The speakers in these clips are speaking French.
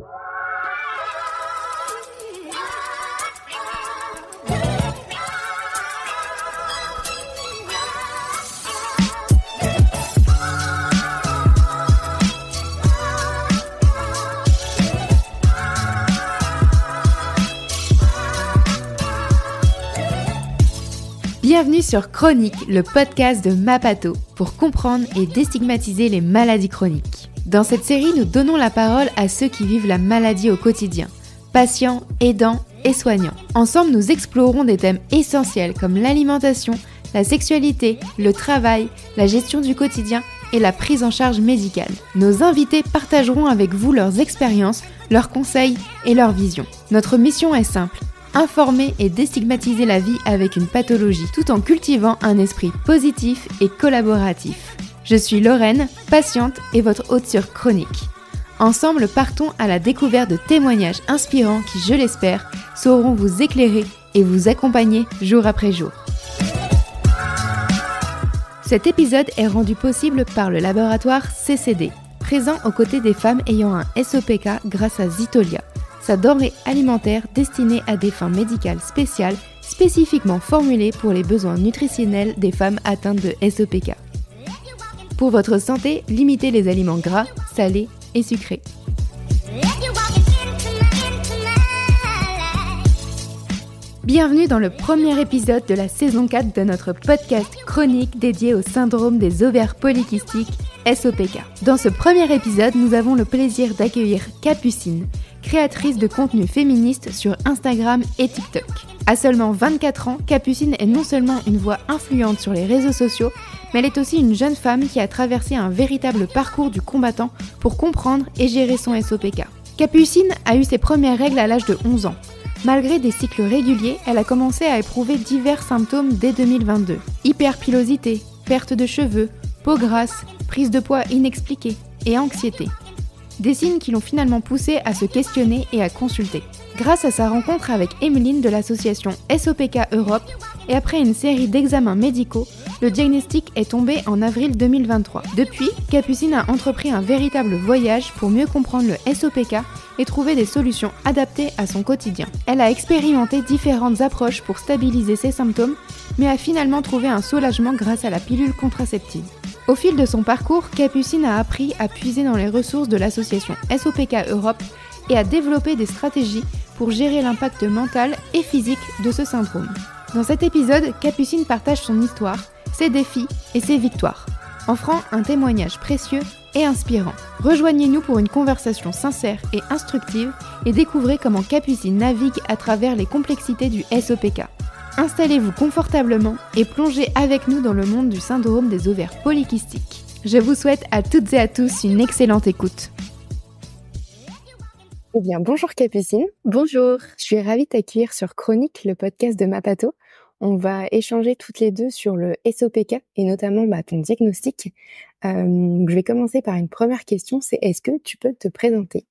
Wow. Bienvenue sur Chronique, le podcast de Mapato, pour comprendre et déstigmatiser les maladies chroniques. Dans cette série, nous donnons la parole à ceux qui vivent la maladie au quotidien, patients, aidants et soignants. Ensemble, nous explorons des thèmes essentiels comme l'alimentation, la sexualité, le travail, la gestion du quotidien et la prise en charge médicale. Nos invités partageront avec vous leurs expériences, leurs conseils et leurs visions. Notre mission est simple informer et déstigmatiser la vie avec une pathologie, tout en cultivant un esprit positif et collaboratif. Je suis Lorraine, patiente et votre haute sur Chronique. Ensemble, partons à la découverte de témoignages inspirants qui, je l'espère, sauront vous éclairer et vous accompagner jour après jour. Cet épisode est rendu possible par le laboratoire CCD, présent aux côtés des femmes ayant un SOPK grâce à Zitolia, sa denrée alimentaire destinée à des fins médicales spéciales spécifiquement formulées pour les besoins nutritionnels des femmes atteintes de SOPK. E pour votre santé, limitez les aliments gras, salés et sucrés. Bienvenue dans le premier épisode de la saison 4 de notre podcast chronique dédié au syndrome des ovaires polykystiques SOPK. Dans ce premier épisode, nous avons le plaisir d'accueillir Capucine, créatrice de contenu féministe sur Instagram et TikTok. À seulement 24 ans, Capucine est non seulement une voix influente sur les réseaux sociaux, mais elle est aussi une jeune femme qui a traversé un véritable parcours du combattant pour comprendre et gérer son SOPK. Capucine a eu ses premières règles à l'âge de 11 ans. Malgré des cycles réguliers, elle a commencé à éprouver divers symptômes dès 2022. Hyperpilosité, perte de cheveux, peau grasse, prise de poids inexpliquée et anxiété. Des signes qui l'ont finalement poussé à se questionner et à consulter. Grâce à sa rencontre avec Emeline de l'association SOPK Europe et après une série d'examens médicaux, le diagnostic est tombé en avril 2023. Depuis, Capucine a entrepris un véritable voyage pour mieux comprendre le SOPK et trouver des solutions adaptées à son quotidien. Elle a expérimenté différentes approches pour stabiliser ses symptômes, mais a finalement trouvé un soulagement grâce à la pilule contraceptive. Au fil de son parcours, Capucine a appris à puiser dans les ressources de l'association SOPK Europe et à développer des stratégies pour gérer l'impact mental et physique de ce syndrome. Dans cet épisode, Capucine partage son histoire, ses défis et ses victoires, offrant un témoignage précieux et inspirant. Rejoignez-nous pour une conversation sincère et instructive et découvrez comment Capucine navigue à travers les complexités du SOPK. Installez-vous confortablement et plongez avec nous dans le monde du syndrome des ovaires polykystiques. Je vous souhaite à toutes et à tous une excellente écoute. Eh bien, bonjour Capucine. Bonjour. Je suis ravie de t'accueillir sur Chronique, le podcast de Mapato. On va échanger toutes les deux sur le SOPK et notamment bah, ton diagnostic. Euh, je vais commencer par une première question, c'est est-ce que tu peux te présenter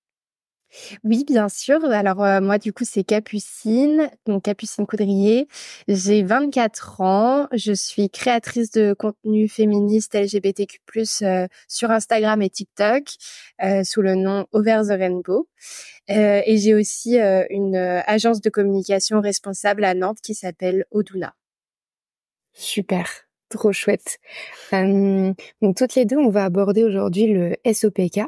oui, bien sûr. Alors moi, du coup, c'est Capucine, donc Capucine Coudrier. J'ai 24 ans. Je suis créatrice de contenu féministe LGBTQ+ sur Instagram et TikTok sous le nom Over the Rainbow. et j'ai aussi une agence de communication responsable à Nantes qui s'appelle Oduna. Super. Trop chouette. donc toutes les deux, on va aborder aujourd'hui le SOPK.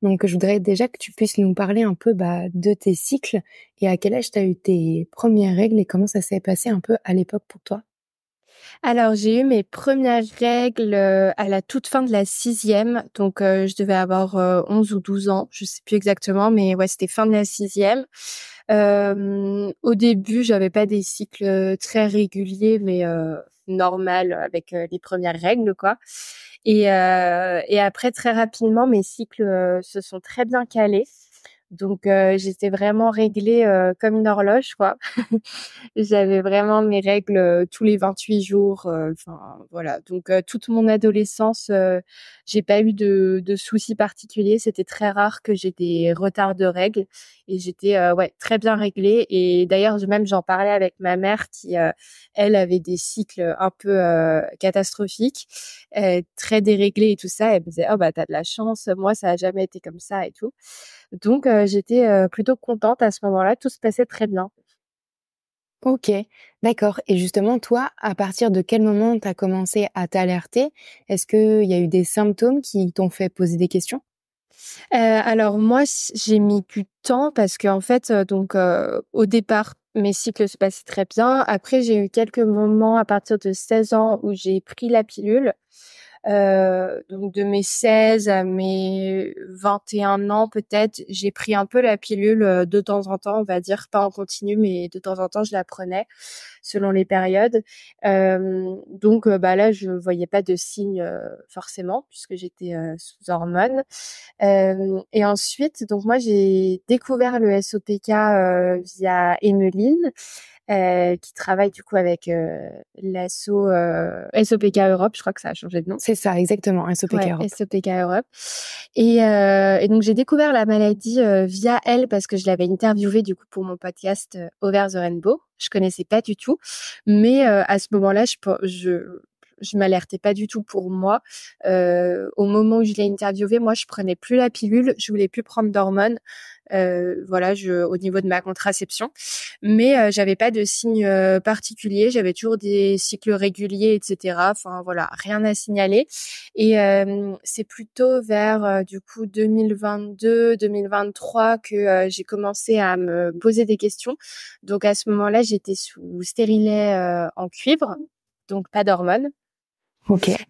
Donc je voudrais déjà que tu puisses nous parler un peu bah, de tes cycles et à quel âge tu as eu tes premières règles et comment ça s'est passé un peu à l'époque pour toi. Alors, j'ai eu mes premières règles euh, à la toute fin de la sixième. Donc, euh, je devais avoir 11 euh, ou 12 ans. Je sais plus exactement, mais ouais, c'était fin de la sixième. au début, j'avais pas des cycles très réguliers, mais normal avec les premières règles, quoi. et après, très rapidement, mes cycles se sont très bien calés. Donc euh, j'étais vraiment réglée euh, comme une horloge, quoi. J'avais vraiment mes règles euh, tous les 28 jours. Enfin voilà. Donc toute mon adolescence, j'ai pas eu de, de soucis particuliers. C'était très rare que j'ai des retards de règles et j'étais ouais très bien réglée. Et d'ailleurs même j'en parlais avec ma mère qui elle avait des cycles un peu catastrophiques, très déréglés et tout ça. Elle me disait oh bah t'as de la chance. Moi ça a jamais été comme ça et tout. Donc euh, j'étais euh, plutôt contente à ce moment-là. Tout se passait très bien. Ok, d'accord. Et justement, toi, à partir de quel moment tu as commencé à t'alerter Est-ce qu'il y a eu des symptômes qui t'ont fait poser des questions euh, Alors moi, j'ai mis du temps parce qu'en fait, donc au départ, mes cycles se passaient très bien. Après, j'ai eu quelques moments à partir de 16 ans où j'ai pris la pilule. Euh, donc de mes 16 à mes 21 ans peut-être, j'ai pris un peu la pilule euh, de temps en temps, on va dire, pas en continu, mais de temps en temps je la prenais selon les périodes. Euh, donc bah là je voyais pas de signes forcément puisque j'étais sous hormones. et ensuite donc moi j'ai découvert le SOPK via Emeline. Euh, qui travaille du coup avec euh, l'asso euh, SOPK Europe. Je crois que ça a changé de nom. C'est ça, exactement, SOPK Europe. SOPK Europe. Et, euh, et donc j'ai découvert la maladie via elle parce que je l'avais interviewée du coup pour mon podcast Over the Rainbow. Je connaissais pas du tout, mais à ce moment-là, je, je je m'alertais pas du tout pour moi. Euh, au moment où je l'ai interviewé, moi, je prenais plus la pilule, je voulais plus prendre d'hormones. Euh, voilà, je, au niveau de ma contraception, mais euh, j'avais pas de signes euh, particuliers, j'avais toujours des cycles réguliers, etc. Enfin voilà, rien à signaler. Et c'est plutôt vers du coup 2022-2023 que j'ai commencé à me poser des questions. Donc à ce moment-là, j'étais sous stérilet en cuivre, donc pas d'hormones.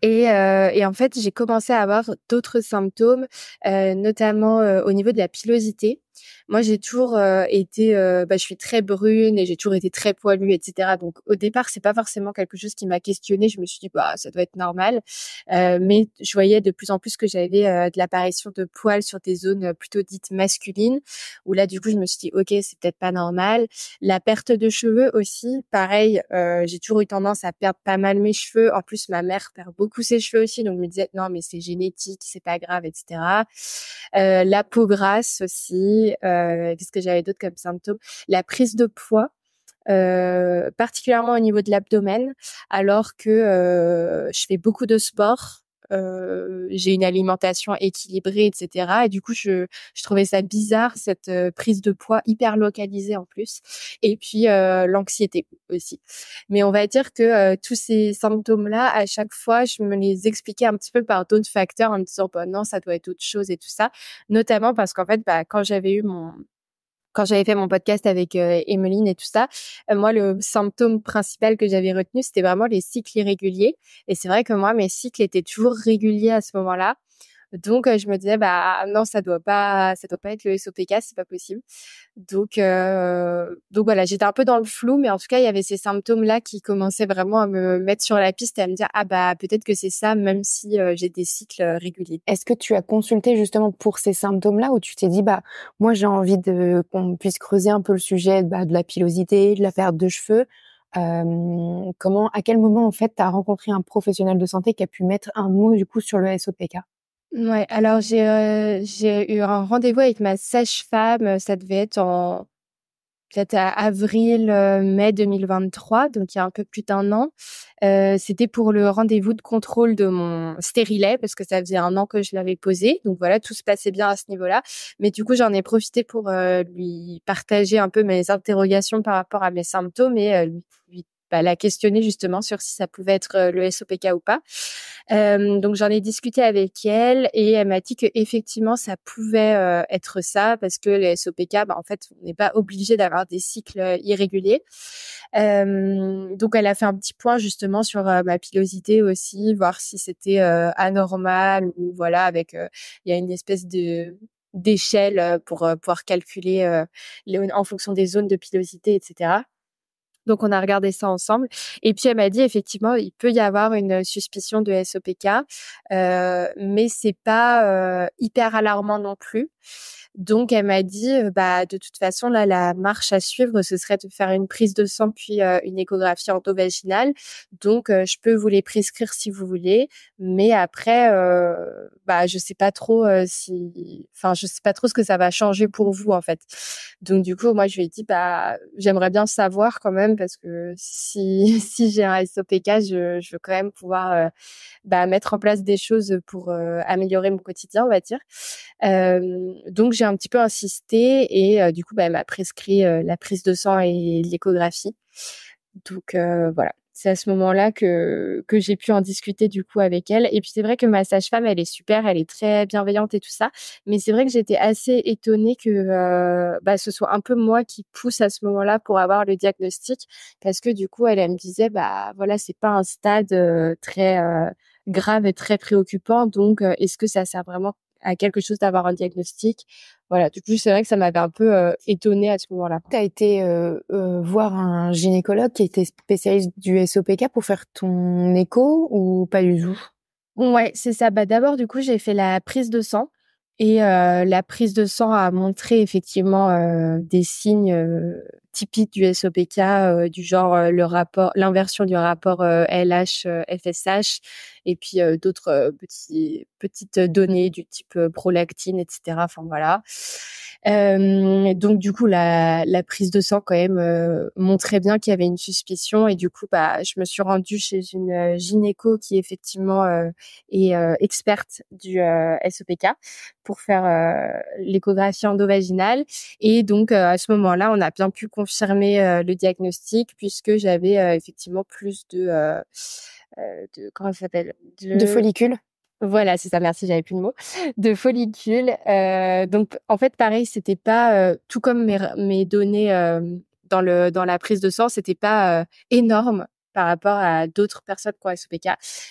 Euh, et, en fait, j'ai commencé à avoir d'autres symptômes, euh, notamment euh, au niveau de la pilosité. Moi, j'ai toujours euh, été, euh, bah, je suis très brune et j'ai toujours été très poilue, etc. Donc, au départ, c'est pas forcément quelque chose qui m'a questionnée. Je me suis dit, bah, ça doit être normal. Euh, mais je voyais de plus en plus que j'avais de l'apparition de poils sur des zones plutôt dites masculines. Où là, du coup, je me suis dit, ok, c'est peut-être pas normal. La perte de cheveux aussi, pareil. j'ai toujours eu tendance à perdre pas mal mes cheveux. En plus, ma mère perd beaucoup ses cheveux aussi, donc je me disait, non, mais c'est génétique, c'est pas grave, etc. la peau grasse aussi vu euh, ce que j'avais d'autres comme symptômes La prise de poids, euh, particulièrement au niveau de l'abdomen, alors que euh, je fais beaucoup de sport. Euh, j'ai une alimentation équilibrée, etc. Et du coup, je, je trouvais ça bizarre, cette euh, prise de poids hyper localisée en plus. Et puis, euh, l'anxiété aussi. Mais on va dire que tous ces symptômes-là, à chaque fois, je me les expliquais un petit peu par d'autres facteurs en me disant, bon, bah, non, ça doit être autre chose et tout ça. Notamment parce qu'en fait, bah, quand j'avais eu mon, quand j'avais fait mon podcast avec Emmeline euh, Emeline et tout ça, euh, moi, le symptôme principal que j'avais retenu, c'était vraiment les cycles irréguliers. Et c'est vrai que moi, mes cycles étaient toujours réguliers à ce moment-là. Donc je me disais bah non ça doit pas ça doit pas être le SOPK c'est pas possible. Donc donc voilà j'étais un peu dans le flou mais en tout cas il y avait ces symptômes là qui commençaient vraiment à me mettre sur la piste et à me dire ah bah peut-être que c'est ça même si j'ai des cycles réguliers. Est-ce que tu as consulté justement pour ces symptômes là ou tu t'es dit bah moi j'ai envie de qu'on puisse creuser un peu le sujet bah, de la pilosité, de la perte de cheveux. comment, à quel moment en fait, tu as rencontré un professionnel de santé qui a pu mettre un mot du coup sur le SOPK Ouais, alors j'ai euh, j'ai eu un rendez-vous avec ma sage-femme, euh, ça devait être en peut-être avril euh, mai 2023, donc il y a un peu plus d'un an. Euh, c'était pour le rendez-vous de contrôle de mon stérilet parce que ça faisait un an que je l'avais posé, donc voilà tout se passait bien à ce niveau-là. Mais du coup j'en ai profité pour lui partager un peu mes interrogations par rapport à mes symptômes et lui, lui bah, la questionner justement sur si ça pouvait être le SOPK ou pas. Euh, donc j'en ai discuté avec elle et elle m'a dit que effectivement ça pouvait euh, être ça parce que les SOPK, bah, en fait, on n'est pas obligé d'avoir des cycles euh, irréguliers. Euh, donc elle a fait un petit point justement sur ma pilosité aussi, voir si c'était anormal ou voilà avec il y a une espèce de d'échelle pour pouvoir calculer en fonction des zones de pilosité, etc. Donc, on a regardé ça ensemble. Et puis, elle m'a dit, effectivement, il peut y avoir une suspicion de SOPK, euh, mais c'est pas euh, hyper alarmant non plus. Donc, elle m'a dit, euh, bah, de toute façon, là, la marche à suivre, ce serait de faire une prise de sang puis euh, une échographie endovaginale. Donc, je peux vous les prescrire si vous voulez, mais après, bah, je sais pas trop si, enfin, je sais pas trop ce que ça va changer pour vous en fait. Donc, du coup, moi, je lui ai dit, bah, j'aimerais bien savoir quand même parce que si, j'ai un SOPK, je, veux quand même pouvoir euh, bah, mettre en place des choses pour euh, améliorer mon quotidien, on va dire. Euh, donc j'ai un petit peu insisté et du coup, bah, elle m'a prescrit la prise de sang et l'échographie. Donc voilà c'est à ce moment-là que, que j'ai pu en discuter du coup avec elle. Et puis c'est vrai que ma sage-femme, elle est super, elle est très bienveillante et tout ça. Mais c'est vrai que j'étais assez étonnée que euh, bah, ce soit un peu moi qui pousse à ce moment-là pour avoir le diagnostic, parce que du coup, elle, me disait, bah voilà, c'est pas un stade euh, très euh, grave et très préoccupant. Donc, est-ce que ça sert vraiment à quelque chose d'avoir un diagnostic. Voilà, du coup, c'est vrai que ça m'avait un peu euh, étonnée à ce moment-là. Tu as été euh, euh, voir un gynécologue qui était spécialiste du SOPK pour faire ton écho ou pas du tout Ouais, c'est ça. Bah, D'abord, du coup, j'ai fait la prise de sang. Et la prise de sang a montré effectivement des signes typiques du SOPK, du genre le rapport, l'inversion du rapport LH-FSH, et puis d'autres petits, petites données du type prolactine, etc. Enfin voilà. Euh, donc du coup, la, la, prise de sang quand même montrait bien qu'il y avait une suspicion et du coup, bah, je me suis rendue chez une gynéco qui effectivement est experte du SOPK pour faire l'échographie endovaginale et donc à ce moment-là, on a bien pu confirmer le diagnostic puisque j'avais effectivement plus de euh, de comment ça s'appelle de... follicules. Voilà, c'est ça. Merci, j'avais plus le mot. De follicules. Euh, donc en fait, pareil, c'était pas euh, tout comme mes, mes données dans le dans la prise de sang, c'était pas énorme par rapport à d'autres personnes qui ont SOPK.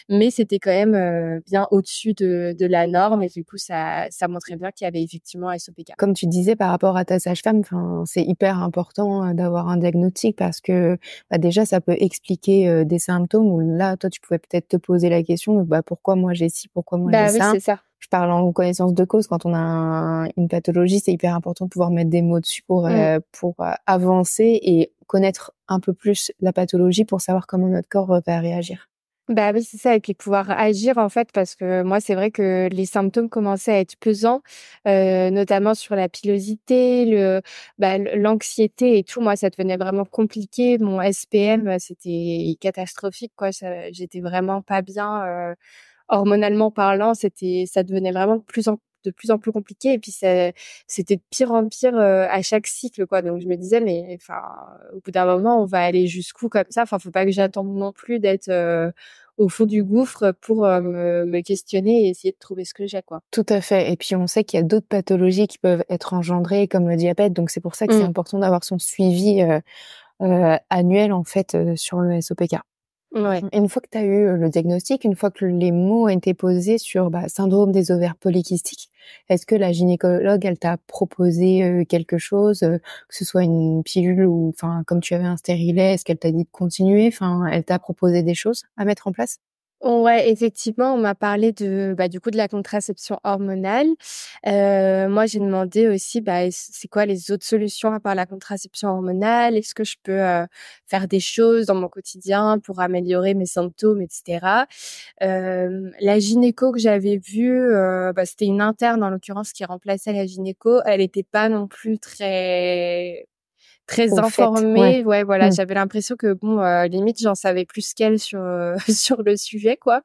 Mais c'était quand même euh, bien au-dessus de, de, la norme et du coup, ça, ça montrait bien qu'il y avait effectivement SOPK. Comme tu disais par rapport à ta sage-femme, c'est hyper important euh, d'avoir un diagnostic parce que bah, déjà, ça peut expliquer euh, des symptômes où là, toi, tu pouvais peut-être te poser la question bah, pourquoi moi j'ai ci, pourquoi moi j'ai bah ça parlant en connaissance de cause. Quand on a une pathologie, c'est hyper important de pouvoir mettre des mots dessus pour, mm. euh, pour euh, avancer et connaître un peu plus la pathologie pour savoir comment notre corps euh, va réagir. Bah oui, c'est ça, et puis pouvoir agir en fait, parce que moi, c'est vrai que les symptômes commençaient à être pesants, notamment sur la pilosité, le, bah, l'anxiété et tout. Moi, ça devenait vraiment compliqué. Mon SPM, c'était catastrophique, quoi. j'étais vraiment pas bien hormonalement parlant, c'était, ça devenait vraiment de plus en de plus compliqué et puis c'était de pire en pire euh, à chaque cycle quoi donc je me disais mais enfin au bout d'un moment on va aller jusqu'où comme ça enfin faut pas que j'attende non plus d'être euh, au fond du gouffre pour euh, me, questionner et essayer de trouver ce que j'ai quoi tout à fait et puis on sait qu'il y a d'autres pathologies qui peuvent être engendrées comme le diabète donc c'est pour ça que c'est mmh. important d'avoir son suivi annuel en fait sur le SOPK Mmh. une fois que tu as eu le diagnostic, une fois que les mots ont été posés sur bah, syndrome des ovaires polykystiques, est-ce que la gynécologue, elle t'a proposé quelque chose, que ce soit une pilule ou, enfin, comme tu avais un stérilet, est-ce qu'elle t'a dit de continuer, enfin, elle t'a proposé des choses à mettre en place Ouais, effectivement, on m'a parlé de bah, du coup de la contraception hormonale. Euh, moi, j'ai demandé aussi, bah, c'est quoi les autres solutions à part la contraception hormonale Est-ce que je peux euh, faire des choses dans mon quotidien pour améliorer mes symptômes, etc. Euh, la gynéco que j'avais vue, bah, c'était une interne en l'occurrence qui remplaçait la gynéco. Elle n'était pas non plus très très informée. ouais. voilà, mmh. j'avais l'impression que bon, euh, limite j'en savais plus qu'elle sur euh, sur le sujet quoi.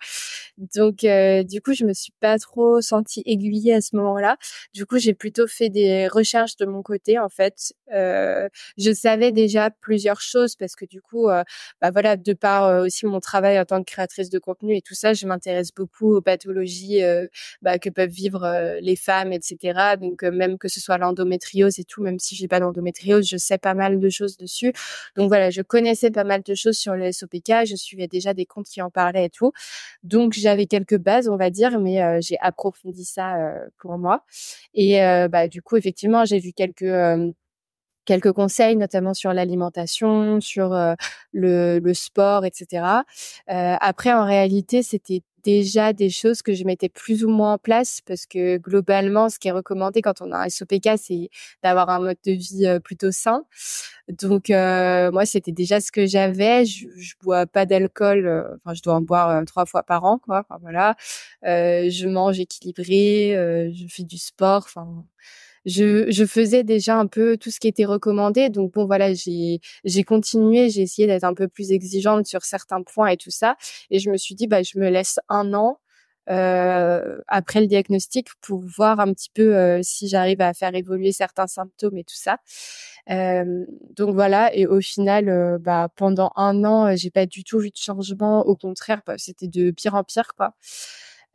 Donc euh, du coup, je me suis pas trop sentie aiguillée à ce moment-là. Du coup, j'ai plutôt fait des recherches de mon côté en fait. je savais déjà plusieurs choses parce que du coup, bah voilà, de par aussi mon travail en tant que créatrice de contenu et tout ça, je m'intéresse beaucoup aux pathologies bah, que peuvent vivre les femmes, etc. Donc même que ce soit l'endométriose et tout, même si j'ai pas d'endométriose, je sais pas mal de choses dessus. Donc voilà, je connaissais pas mal de choses sur le SOPK, je suivais déjà des comptes qui en parlaient et tout. Donc j'avais quelques bases, on va dire, mais euh, j'ai approfondi ça euh, pour moi. Et euh, bah, du coup, effectivement, j'ai vu quelques quelques conseils, notamment sur l'alimentation, sur le, sport, etc. après, en réalité, c'était déjà des choses que je mettais plus ou moins en place parce que globalement, ce qui est recommandé quand on a un SOPK, c'est d'avoir un mode de vie plutôt sain. Donc moi, c'était déjà ce que j'avais. Je, bois pas d'alcool. Enfin, je dois en boire trois fois par an, quoi. voilà. je mange équilibré. je fais du sport. Enfin je, je, faisais déjà un peu tout ce qui était recommandé. Donc bon, voilà, j'ai j'ai continué, j'ai essayé d'être un peu plus exigeante sur certains points et tout ça. Et je me suis dit, bah, je me laisse un an euh, après le diagnostic pour voir un petit peu euh, si j'arrive à faire évoluer certains symptômes et tout ça. Euh, donc voilà, et au final, euh, bah, pendant un an, euh, j'ai pas du tout vu de changement. Au contraire, bah, c'était de pire en pire, quoi.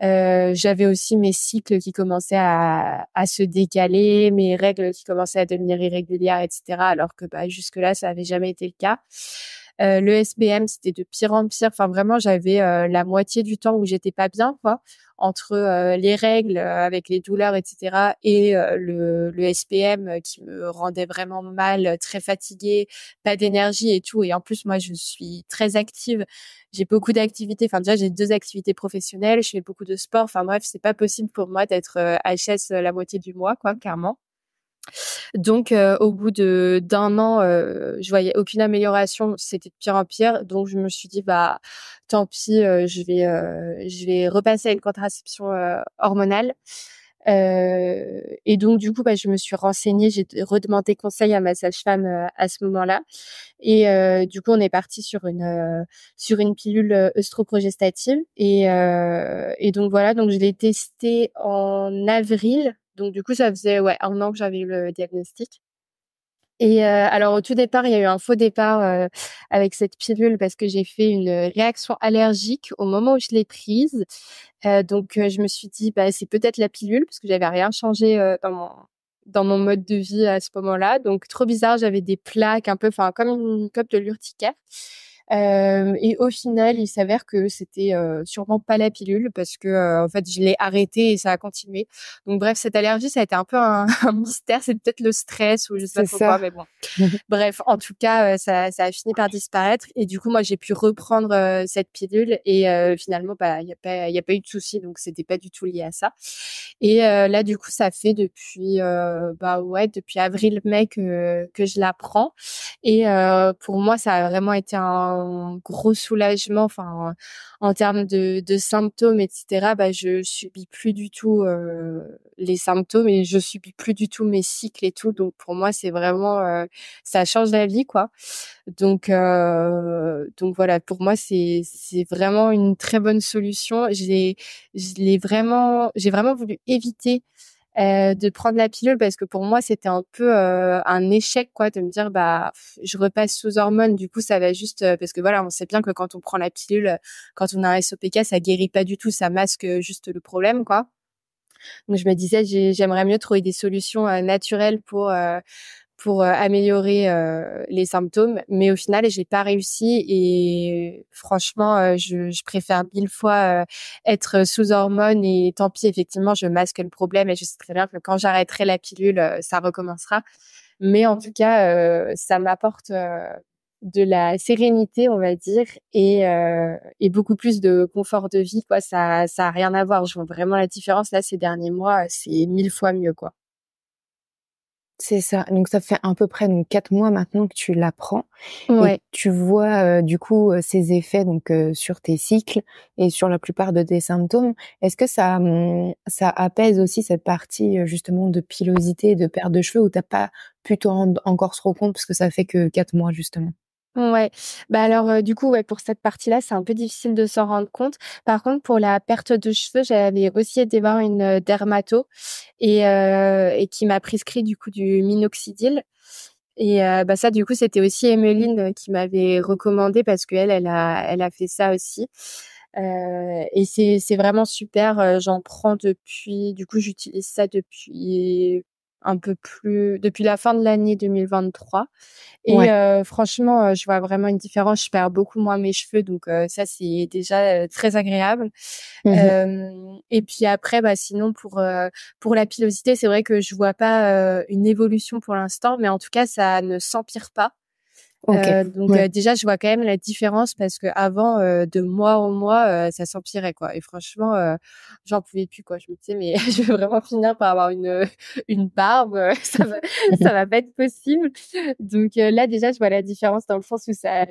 Euh, j'avais aussi mes cycles qui commençaient à, se décaler, mes règles qui commençaient à devenir irrégulières, etc. Alors que bah, jusque-là, ça n'avait jamais été le cas. Euh, le SPM, c'était de pire en pire. Enfin, vraiment, j'avais euh, la moitié du temps où j'étais pas bien, quoi, entre euh, les règles avec les douleurs, etc., et le, le SPM qui me rendait vraiment mal, très fatiguée, pas d'énergie et tout. Et en plus, moi, je suis très active. J'ai beaucoup d'activités. Enfin, déjà, j'ai deux activités professionnelles. Je fais beaucoup de sport. Enfin, bref, c'est pas possible pour moi d'être HS la moitié du mois, quoi, clairement. Donc, euh, au bout d'un an, euh, je voyais aucune amélioration. C'était de pire en pire. Donc, je me suis dit, bah, tant pis, euh, je vais, je vais repasser à une contraception hormonale. et donc, du coup, bah, je me suis renseignée. J'ai redemandé conseil à ma sage-femme à ce moment-là. Et du coup, on est parti sur une sur une pilule œstroprogestative. Et, et donc voilà. Donc, je l'ai testée en avril donc du coup, ça faisait ouais, un an que j'avais eu le diagnostic. Et euh, alors au tout départ, il y a eu un faux départ euh, avec cette pilule parce que j'ai fait une réaction allergique au moment où je l'ai prise. Euh, donc je me suis dit bah c'est peut-être la pilule parce que j'avais rien changé dans mon dans mon mode de vie à ce moment-là. Donc trop bizarre, j'avais des plaques un peu enfin comme une, cope de l'urticaire. Euh, et au final, il s'avère que c'était euh, sûrement pas la pilule parce que euh, en fait, je l'ai arrêtée et ça a continué. Donc bref, cette allergie, ça a été un peu un, mystère. C'est peut-être le stress ou je sais pas pourquoi, mais bon. bref, en tout cas, ça, ça, a fini par disparaître. Et du coup, moi, j'ai pu reprendre cette pilule et finalement, bah, il n'y a pas, eu de souci. Donc c'était pas du tout lié à ça. Et là, du coup, ça fait depuis, bah ouais, depuis avril-mai que que je la prends. Et pour moi, ça a vraiment été un un gros soulagement, enfin, en termes de, symptômes, etc. Bah, je subis plus du tout euh, les symptômes et je subis plus du tout mes cycles et tout. Donc pour moi, c'est vraiment euh, ça change la vie, quoi. Donc euh, donc voilà, pour moi, c'est c'est vraiment une très bonne solution. J'ai vraiment j'ai vraiment voulu éviter euh, de prendre la pilule parce que pour moi c'était un peu euh, un échec quoi de me dire bah je repasse sous hormones du coup ça va juste euh, parce que voilà on sait bien que quand on prend la pilule quand on a un SOPK ça guérit pas du tout ça masque juste le problème quoi donc je me disais j'aimerais mieux trouver des solutions naturelles pour pour euh, améliorer euh, les symptômes. Mais au final, j'ai pas réussi et franchement, euh, je, je, préfère mille fois être sous hormones et tant pis, effectivement, je masque le problème et je sais très bien que quand j'arrêterai la pilule, ça recommencera. Mais en tout cas, ça m'apporte de la sérénité, on va dire, et, et beaucoup plus de confort de vie, quoi. Ça, ça a rien à voir. Je vois vraiment la différence là ces derniers mois. C'est mille fois mieux, quoi. C'est ça. Donc ça fait à peu près donc quatre mois maintenant que tu l'apprends ouais. tu vois euh, du coup euh, ces effets donc euh, sur tes cycles et sur la plupart de tes symptômes. Est-ce que ça hum, ça apaise aussi cette partie justement de pilosité, de perte de cheveux où t'as pas pu t'en rendre encore trop compte parce que ça fait que quatre mois justement. Ouais, bah alors du coup ouais pour cette partie-là c'est un peu difficile de s'en rendre compte. Par contre pour la perte de cheveux j'avais aussi été voir une dermato et, qui m'a prescrit du coup du minoxidil et bah ça du coup c'était aussi Emmeline qui m'avait recommandé parce qu'elle elle a elle a fait ça aussi et c'est c'est vraiment super j'en prends depuis du coup j'utilise ça depuis un peu plus depuis la fin de l'année 2023 et euh, franchement euh, je vois vraiment une différence je perds beaucoup moins mes cheveux donc euh, ça c'est déjà très agréable mmh et puis après bah sinon pour pour la pilosité c'est vrai que je vois pas une évolution pour l'instant mais en tout cas ça ne s'empire pas euh, donc euh, déjà, je vois quand même la différence parce que avant, euh, de mois en mois, ça s'empirait quoi. Et franchement, j'en pouvais plus quoi. Je me disais mais je vais vraiment finir par avoir une une barbe. ça va, ça va pas être possible. Donc là déjà, je vois la différence dans le sens où ça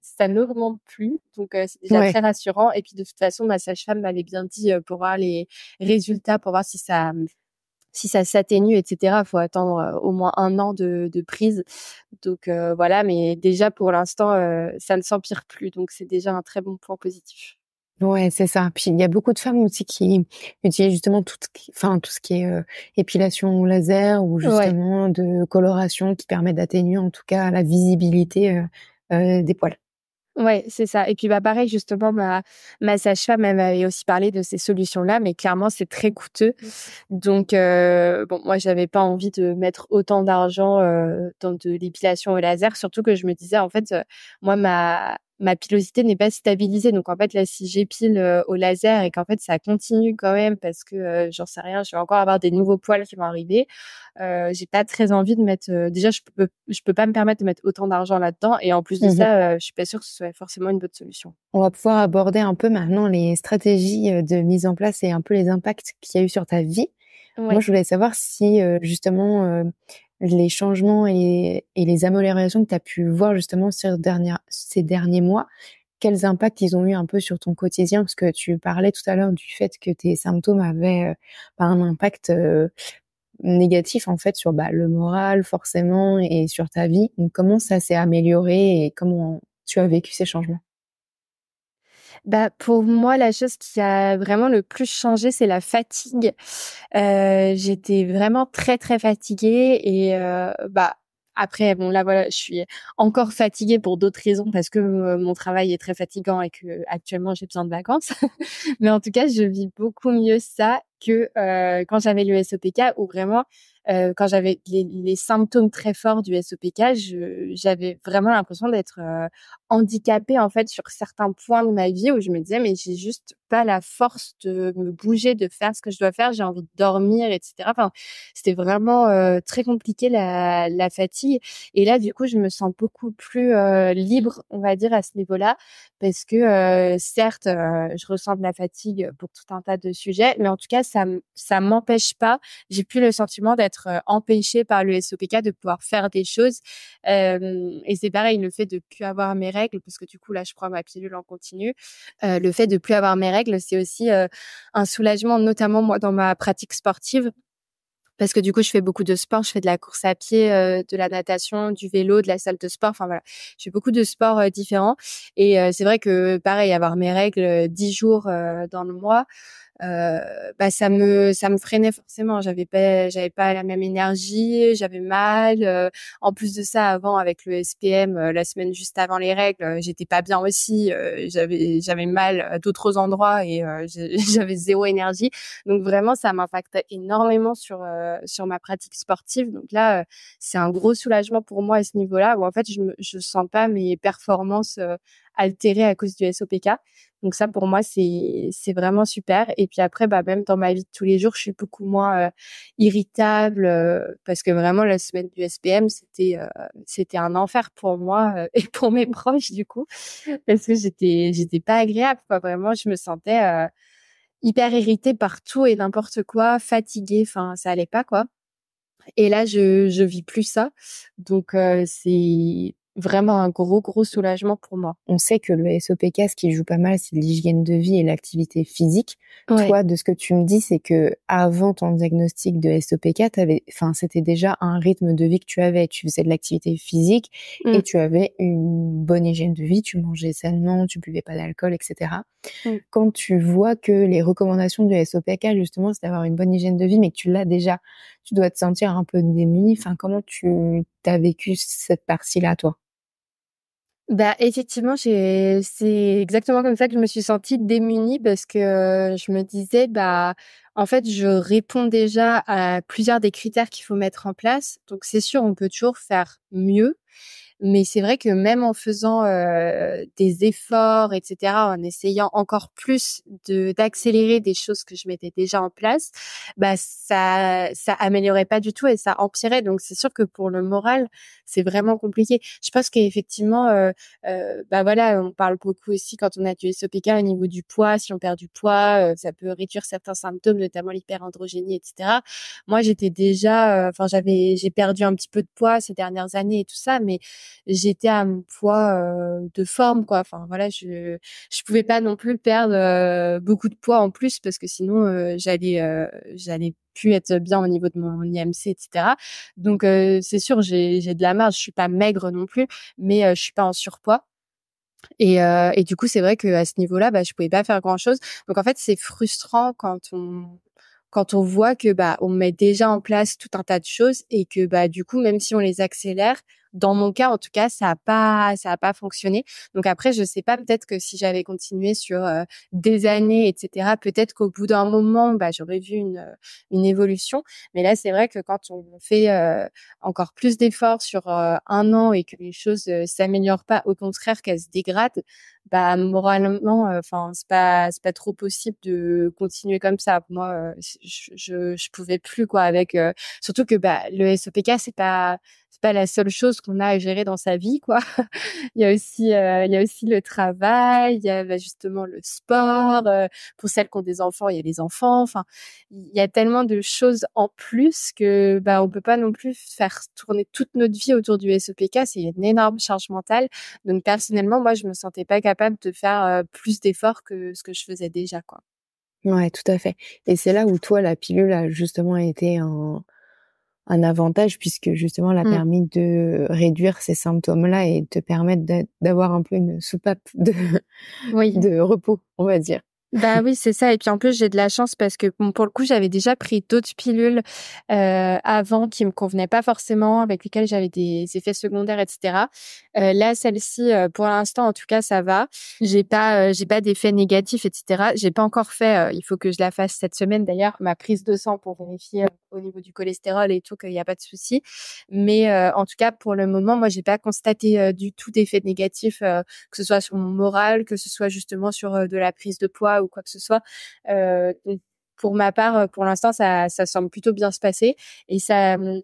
ça n'augmente plus. Donc c'est déjà très rassurant. Et puis de toute façon, ma sage-femme m'avait bien dit pour voir les résultats, pour voir si ça si ça s'atténue, etc., il faut attendre euh, au moins un an de, prise. Donc euh, voilà, mais déjà pour l'instant, euh, ça ne s'empire plus. Donc c'est déjà un très bon point positif. Ouais, c'est ça. Puis il y a beaucoup de femmes aussi qui utilisent justement tout, enfin tout ce qui est épilation laser ou justement de coloration qui permet d'atténuer en tout cas la visibilité des poils. Ouais, c'est ça. Et puis bah pareil justement ma ma sage-femme elle m'avait aussi parlé de ces solutions là, mais clairement c'est très coûteux. Mmh Donc euh, bon moi j'avais pas envie de mettre autant d'argent euh, dans de l'épilation au laser, surtout que je me disais en fait euh, moi ma ma pilosité n'est pas stabilisée. Donc en fait là, si j'épile euh, au laser et qu'en fait ça continue quand même parce que euh, j'en sais rien, je vais encore avoir des nouveaux poils qui vont arriver. Euh, j'ai pas très envie de mettre. Euh, déjà, je peux peux pas me permettre de mettre autant d'argent là-dedans et en plus de mmh ça, je suis pas sûre que ce soit forcément une bonne solution. On va pouvoir aborder un peu maintenant les stratégies de mise en place et un peu les impacts qu'il y a eu sur ta vie. Moi, je voulais savoir si justement les changements et, les améliorations que tu as pu voir justement ces, derniers mois, quels impacts ils ont eu un peu sur ton quotidien Parce que tu parlais tout à l'heure du fait que tes symptômes avaient par euh, bah, un impact euh, négatif en fait sur bah, le moral forcément et sur ta vie. comment ça s'est amélioré et comment tu as vécu ces changements bah, pour moi, la chose qui a vraiment le plus changé, c'est la fatigue. Euh, j'étais vraiment très très fatiguée et euh, bah après, bon là voilà, je suis encore fatiguée pour d'autres raisons parce que euh, mon travail est très fatigant et que euh, actuellement j'ai besoin de vacances. Mais en tout cas, je vis beaucoup mieux ça que euh, quand j'avais le SOPK où vraiment euh, quand j'avais les, les, symptômes très forts du SOPK, j'avais vraiment l'impression d'être euh, handicapée en fait sur certains points de ma vie où je me disais mais j'ai juste pas la force de me bouger, de faire ce que je dois faire, j'ai envie de dormir, etc. Enfin, c'était vraiment euh, très compliqué la, la, fatigue. Et là, du coup, je me sens beaucoup plus euh, libre, on va dire, à ce niveau-là, parce que euh, certes, je ressens de la fatigue pour tout un tas de sujets, mais en tout cas, ça, ça m'empêche pas. J'ai plus le sentiment d'être empêché euh, empêchée par le SOPK de pouvoir faire des choses. et c'est pareil, le fait de plus avoir mes règles, parce que du coup là, je prends ma pilule en continu. Euh, le fait de plus avoir mes règles, c'est aussi euh, un soulagement, notamment moi dans ma pratique sportive parce que du coup, je fais beaucoup de sport. Je fais de la course à pied, de la natation, du vélo, de la salle de sport. Enfin voilà, je fais beaucoup de sports différents. Et c'est vrai que pareil, avoir mes règles dix jours dans le mois, euh, bah ça me ça me freinait forcément. J'avais pas j'avais pas la même énergie, j'avais mal. Euh, en plus de ça, avant avec le SPM, euh, la semaine juste avant les règles, j'étais pas bien aussi. j'avais j'avais mal à d'autres endroits et j'avais zéro énergie. Donc vraiment, ça m'impacte énormément sur sur ma pratique sportive. Donc là, c'est un gros soulagement pour moi à ce niveau-là où en fait je je sens pas mes performances altéré à cause du SOPK. Donc ça, pour moi, c'est c'est vraiment super. Et puis après, bah même dans ma vie de tous les jours, je suis beaucoup moins euh, irritable euh, parce que vraiment la semaine du SPM, c'était euh, c'était un enfer pour moi et pour mes proches du coup, parce que j'étais j'étais pas agréable. Quoi. Vraiment, je me sentais hyper irritée par tout et n'importe quoi, fatiguée. Enfin, ça allait pas quoi. Et là, je je vis plus ça. Donc c'est vraiment un gros, gros soulagement pour moi. On sait que le SOPK, ce qui joue pas mal, c'est l'hygiène de vie et l'activité physique. Toi, de ce que tu me dis, c'est que avant ton diagnostic de SOPK, enfin, c'était déjà un rythme de vie que tu avais. Tu faisais de l'activité physique et mm. tu avais une bonne hygiène de vie. Tu mangeais sainement, tu buvais pas d'alcool, etc. Mm. Quand tu vois que les recommandations du SOPK, justement, c'est d'avoir une bonne hygiène de vie, mais que tu l'as déjà, tu dois te sentir un peu démunie, Enfin, comment tu as vécu cette partie-là, toi? Bah effectivement, c'est exactement comme ça que je me suis sentie démunie parce que euh, je me disais bah en fait, je réponds déjà à plusieurs des critères qu'il faut mettre en place. Donc c'est sûr, on peut toujours faire mieux. Mais c'est vrai que même en faisant des efforts, etc., en essayant encore plus de d'accélérer des choses que je mettais déjà en place, bah ça ça améliorait pas du tout et ça empirait. Donc c'est sûr que pour le moral, c'est vraiment compliqué. Je pense qu'effectivement, euh, bah voilà, on parle beaucoup aussi quand on a du SOPK au niveau du poids. Si on perd du poids, ça peut réduire certains symptômes, notamment l'hyperandrogénie, etc. Moi, j'étais déjà, enfin j'avais j'ai perdu un petit peu de poids ces dernières années et tout ça, mais j'étais à mon poids de forme quoi. Enfin voilà, je je pouvais pas non plus perdre beaucoup de poids en plus parce que sinon j'allais j'allais plus être bien au niveau de mon IMC etc. Donc c'est sûr j'ai j'ai de la marge, je suis pas maigre non plus, mais je suis pas en surpoids. Et, et, du coup, c'est vrai que à ce niveau-là, bah, je pouvais pas faire grand-chose. Donc en fait, c'est frustrant quand on quand on voit que bah on met déjà en place tout un tas de choses et que bah du coup, même si on les accélère, dans mon cas, en tout cas, ça a pas, ça a pas fonctionné. Donc après, je sais pas, peut-être que si j'avais continué sur euh, des années, etc., peut-être qu'au bout d'un moment, bah, j'aurais vu une, euh, une évolution. Mais là, c'est vrai que quand on fait euh, encore plus d'efforts sur un an et que les choses s'améliorent pas, au contraire qu'elles se dégradent, bah moralement, enfin, c'est pas, c'est pas trop possible de continuer comme ça. Moi, je, je, je pouvais plus quoi avec. surtout que bah le SOPK, c'est pas c'est pas la seule chose qu'on a à gérer dans sa vie, quoi. il y a aussi, euh, il y a aussi le travail, il y a bah, justement le sport. Euh, pour celles qui ont des enfants, il y a les enfants. Enfin, il y a tellement de choses en plus que bah on peut pas non plus faire tourner toute notre vie autour du SOPK. C'est une énorme charge mentale. Donc personnellement, moi, je me sentais pas capable de faire euh, plus d'efforts que ce que je faisais déjà, quoi. Ouais, tout à fait. Et c'est là où toi, la pilule a justement été en un avantage puisque justement elle a permis mmh. de réduire ces symptômes-là et te permettre d'avoir un peu une soupape de, de repos, on va dire. Ben oui, c'est ça. Et puis en plus, j'ai de la chance parce que pour le coup, j'avais déjà pris d'autres pilules euh, avant qui me convenaient pas forcément, avec lesquelles j'avais des effets secondaires, etc. Euh, là, celle-ci, euh, pour l'instant, en tout cas, ça va. J'ai pas, euh, j'ai pas d'effets négatifs, etc. J'ai pas encore fait. il faut que je la fasse cette semaine d'ailleurs, ma prise de sang pour vérifier au niveau du cholestérol et tout qu'il n'y a pas de souci. Mais en tout cas, pour le moment, moi, j'ai pas constaté du tout d'effets négatifs, que ce soit sur mon moral, que ce soit justement sur de la prise de poids ou quoi que ce soit. Euh, pour ma part, euh, pour l'instant, ça, ça semble plutôt bien se passer et ça hum,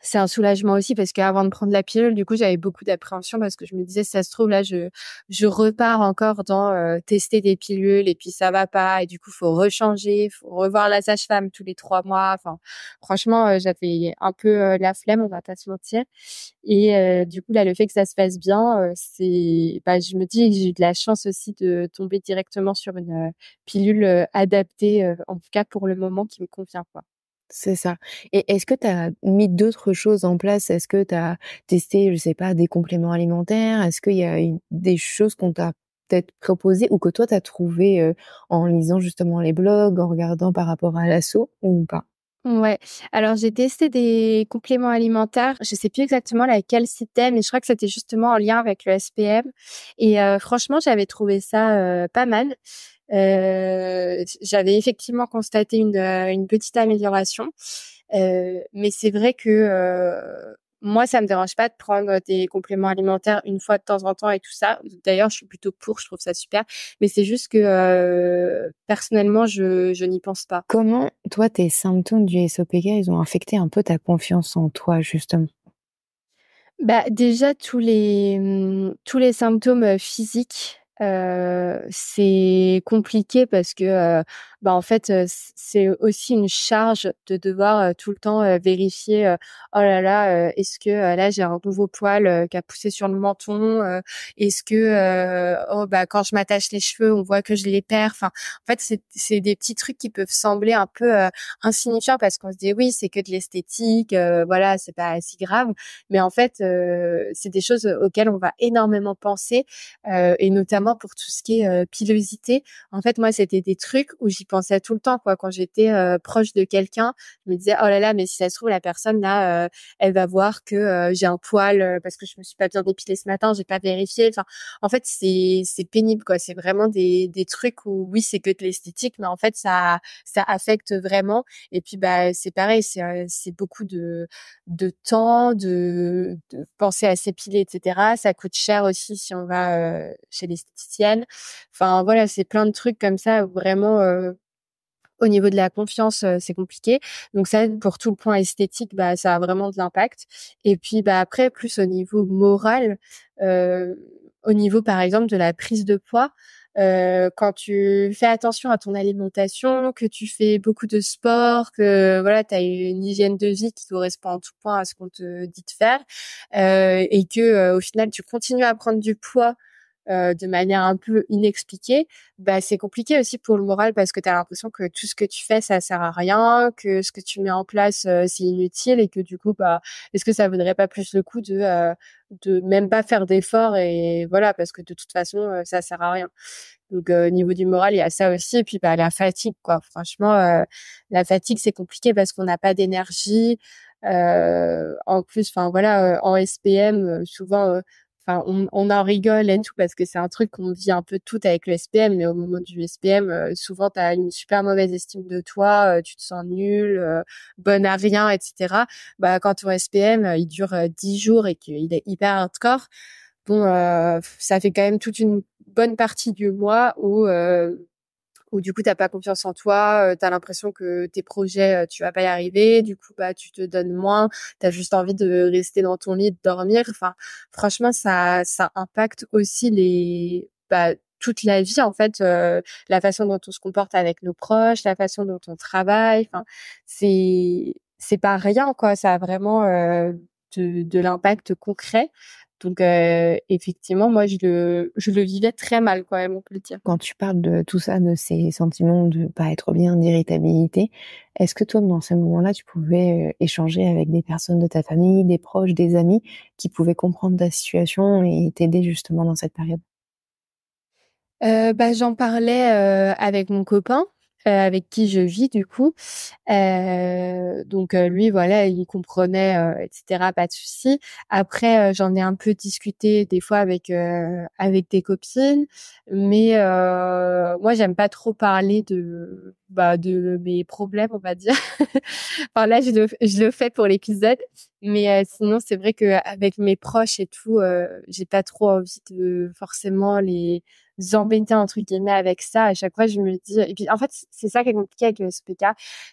c'est un soulagement aussi parce qu'avant de prendre la pilule, du coup, j'avais beaucoup d'appréhension parce que je me disais, ça se trouve, là, je, je repars encore dans euh, tester des pilules et puis ça va pas. Et du coup, faut rechanger, faut revoir la sage-femme tous les trois mois. Enfin, franchement, euh, j'avais un peu euh, la flemme, on va pas se mentir. Et du coup, là, le fait que ça se passe bien, c'est, bah, je me dis que j'ai eu de la chance aussi de tomber directement sur une pilule adaptée, en tout cas pour le moment, qui me convient, quoi. C'est ça. Et est-ce que tu as mis d'autres choses en place Est-ce que tu as testé, je sais pas, des compléments alimentaires Est-ce qu'il y a des choses qu'on t'a peut-être proposées ou que toi tu as trouvé en lisant justement les blogs, en regardant par rapport à l'assaut ou pas Ouais. Alors j'ai testé des compléments alimentaires. Je sais plus exactement laquelle c'était, mais je crois que c'était justement en lien avec le SPM. Et franchement, j'avais trouvé ça pas mal. Euh, J'avais effectivement constaté une, euh, une petite amélioration, euh, mais c'est vrai que euh, moi, ça me dérange pas de prendre des compléments alimentaires une fois de temps en temps et tout ça. D'ailleurs, je suis plutôt pour, je trouve ça super. Mais c'est juste que euh, personnellement, je, je n'y pense pas. Comment, toi, tes symptômes du SOPK, ils ont affecté un peu ta confiance en toi, justement bah, Déjà, tous les, hum, tous les symptômes physiques, c'est compliqué parce que bah, en fait c'est aussi une charge de devoir tout le temps vérifier oh là là est-ce que là j'ai un nouveau poil qui a poussé sur le menton est-ce que oh bah quand je m'attache les cheveux on voit que je les perds enfin en fait c'est c'est des petits trucs qui peuvent sembler un peu insignifiants parce qu'on se dit oui c'est que de l'esthétique voilà c'est pas si grave mais en fait c'est des choses auxquelles on va énormément penser et notamment pour tout ce qui est euh, pilosité. En fait, moi, c'était des trucs où j'y pensais tout le temps, quoi. Quand j'étais euh, proche de quelqu'un, je me disais, oh là là, mais si ça se trouve, la personne là, euh, elle va voir que j'ai un poil parce que je me suis pas bien dépilée ce matin, j'ai pas vérifié. Enfin, en fait, c'est c'est pénible, quoi. C'est vraiment des des trucs où oui, c'est que de l'esthétique, mais en fait, ça ça affecte vraiment. Et puis, bah, c'est pareil, c'est c'est beaucoup de de temps, de, de penser à s'épiler, etc. Ça coûte cher aussi si on va chez l'esthétique Enfin voilà, c'est plein de trucs comme ça où vraiment euh, au niveau de la confiance, euh, c'est compliqué. Donc ça, pour tout le point esthétique, bah, ça a vraiment de l'impact. Et puis bah, après, plus au niveau moral, euh, au niveau par exemple de la prise de poids, quand tu fais attention à ton alimentation, que tu fais beaucoup de sport, que voilà, tu as une hygiène de vie qui correspond en tout point à ce qu'on te dit de faire, et que au final tu continues à prendre du poids euh, de manière un peu inexpliquée, bah, c'est compliqué aussi pour le moral parce que tu as l'impression que tout ce que tu fais, ça sert à rien, que ce que tu mets en place, euh, c'est inutile et que du coup, bah, est-ce que ça vaudrait pas plus le coup de, euh, de même pas faire d'efforts et voilà, parce que de toute façon, ça sert à rien. Donc, au niveau du moral, il y a ça aussi. Et puis, bah, la fatigue, quoi. Franchement, la fatigue, c'est compliqué parce qu'on n'a pas d'énergie. en plus, enfin voilà, en SPM, souvent on, en rigole et tout parce que c'est un truc qu'on vit un peu tout avec le SPM, mais au moment du SPM, euh, souvent tu as une super mauvaise estime de toi, euh, tu te sens nul, euh, bonne à rien, etc. Bah, quand ton SPM, euh, il dure 10 jours et qu'il est hyper hardcore, bon, ça fait quand même toute une bonne partie du mois où ou du coup t'as pas confiance en toi, tu as l'impression que tes projets tu vas pas y arriver, du coup bah tu te donnes moins, tu as juste envie de rester dans ton lit, de dormir. Enfin, franchement ça ça impacte aussi les bah, toute la vie en fait la façon dont on se comporte avec nos proches la façon dont on travaille enfin c'est c'est pas rien quoi ça a vraiment de, de l'impact concret donc euh, effectivement, moi je le je le vivais très mal quand même, on peut le dire. Quand tu parles de tout ça, de ces sentiments de pas être bien, d'irritabilité, est-ce que toi dans ces moments-là, tu pouvais euh, échanger avec des personnes de ta famille, des proches, des amis qui pouvaient comprendre ta situation et t'aider justement dans cette période euh, bah, j'en parlais avec mon copain euh, avec qui je vis du coup. Euh, donc euh, lui, voilà, il comprenait, etc. Pas de souci. Après, j'en ai un peu discuté des fois avec avec des copines, mais moi, j'aime pas trop parler de bah, de mes problèmes, on va dire. enfin là, je le, je le fais pour l'épisode, mais sinon c'est vrai que avec mes proches et tout, j'ai pas trop envie de forcément les embêter entre guillemets avec ça. À chaque fois, je me dis. Et puis, en fait, c'est ça qui est compliqué avec le SPK,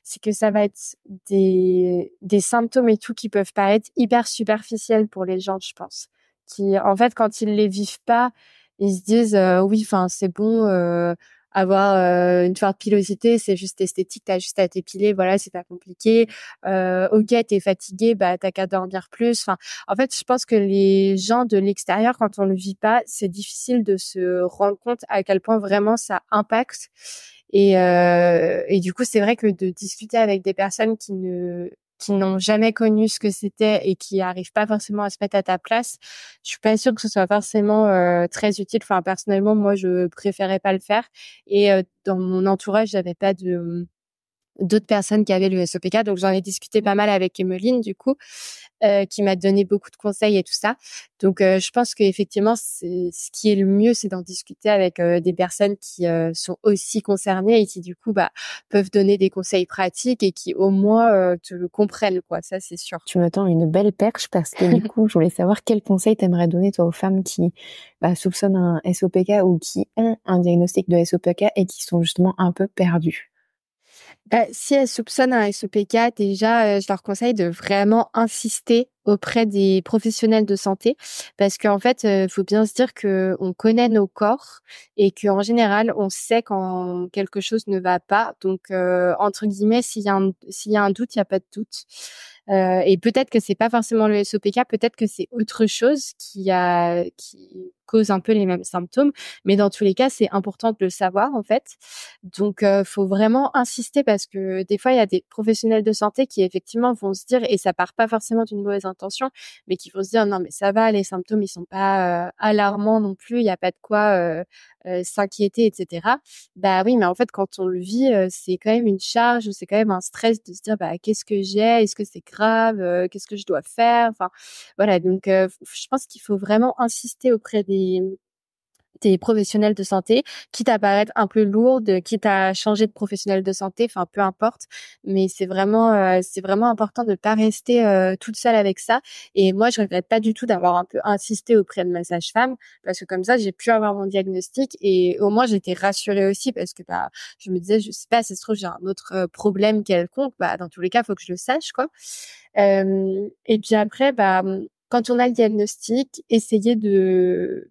c'est que ça va être des des symptômes et tout qui peuvent paraître hyper superficiels pour les gens, je pense. Qui, en fait, quand ils les vivent pas, ils se disent euh, oui, enfin, c'est bon. Euh, avoir euh, une forte pilosité, c'est juste esthétique, t'as juste à t'épiler, voilà, c'est pas compliqué. Euh, ok, t'es fatigué, bah t'as qu'à dormir plus. Enfin, en fait, je pense que les gens de l'extérieur, quand on le vit pas, c'est difficile de se rendre compte à quel point vraiment ça impacte. Et, euh, et du coup, c'est vrai que de discuter avec des personnes qui ne qui n'ont jamais connu ce que c'était et qui n'arrivent pas forcément à se mettre à ta place, je suis pas sûre que ce soit forcément euh, très utile. Enfin, personnellement, moi, je préférais pas le faire. Et euh, dans mon entourage, j'avais pas de d'autres personnes qui avaient le SOPK. Donc j'en ai discuté pas mal avec Emmeline du coup, euh, qui m'a donné beaucoup de conseils et tout ça. Donc euh, je pense qu'effectivement, ce qui est le mieux, c'est d'en discuter avec euh, des personnes qui sont aussi concernées et qui du coup bah, peuvent donner des conseils pratiques et qui au moins te comprennent quoi. Ça c'est sûr. Tu m'attends une belle perche parce que du coup, je voulais savoir quel conseil t'aimerais donner toi aux femmes qui bah, soupçonnent un SOPK ou qui ont un diagnostic de SOPK et qui sont justement un peu perdues. Bah, si elles soupçonnent un SOPK, déjà, euh, je leur conseille de vraiment insister auprès des professionnels de santé parce qu'en fait, il euh, faut bien se dire que on connaît nos corps et qu'en général, on sait quand quelque chose ne va pas. Donc, euh, entre guillemets, s'il y, a un, s'il y a un doute, il n'y a pas de doute. Euh, et peut-être que c'est pas forcément le SOPK, peut-être que c'est autre chose qui a qui cause un peu les mêmes symptômes, mais dans tous les cas, c'est important de le savoir en fait. Donc, euh, faut vraiment insister parce que des fois, il y a des professionnels de santé qui effectivement vont se dire et ça part pas forcément d'une mauvaise intention, mais qui vont se dire non mais ça va, les symptômes ils sont pas euh, alarmants non plus, il y a pas de quoi euh, s'inquiéter, etc. Bah oui, mais en fait, quand on le vit, euh, c'est quand même une charge, c'est quand même un stress de se dire, bah qu'est-ce que j'ai, est-ce que c'est grave, euh, qu'est-ce que je dois faire, enfin voilà. Donc, je pense qu'il faut vraiment insister auprès des tes professionnels de santé, quitte à paraître un peu lourde, quitte à changer de professionnel de santé, enfin peu importe. Mais c'est vraiment, euh, c'est vraiment important de ne pas rester euh, toute seule avec ça. Et moi, je regrette pas du tout d'avoir un peu insisté auprès de ma sage-femme parce que comme ça, j'ai pu avoir mon diagnostic et au moins j'étais rassurée aussi parce que bah, je me disais, je sais pas, si se trouve j'ai un autre euh, problème quelconque. Bah, dans tous les cas, faut que je le sache, quoi. Euh, et puis après, bah quand on a le diagnostic, essayez de